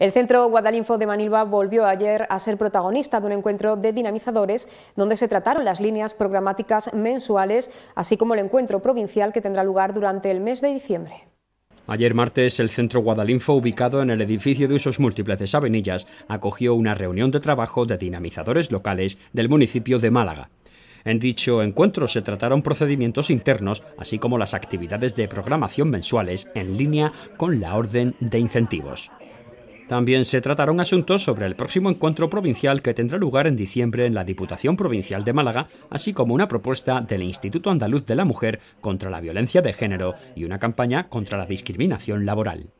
El Centro Guadalinfo de Manilva volvió ayer a ser protagonista de un encuentro de dinamizadores donde se trataron las líneas programáticas mensuales, así como el encuentro provincial que tendrá lugar durante el mes de diciembre. Ayer martes, el Centro Guadalinfo, ubicado en el edificio de usos múltiples de Sabenillas, acogió una reunión de trabajo de dinamizadores locales del municipio de Málaga. En dicho encuentro se trataron procedimientos internos, así como las actividades de programación mensuales en línea con la orden de incentivos. También se trataron asuntos sobre el próximo encuentro provincial que tendrá lugar en diciembre en la Diputación Provincial de Málaga, así como una propuesta del Instituto Andaluz de la Mujer contra la Violencia de Género y una campaña contra la discriminación laboral.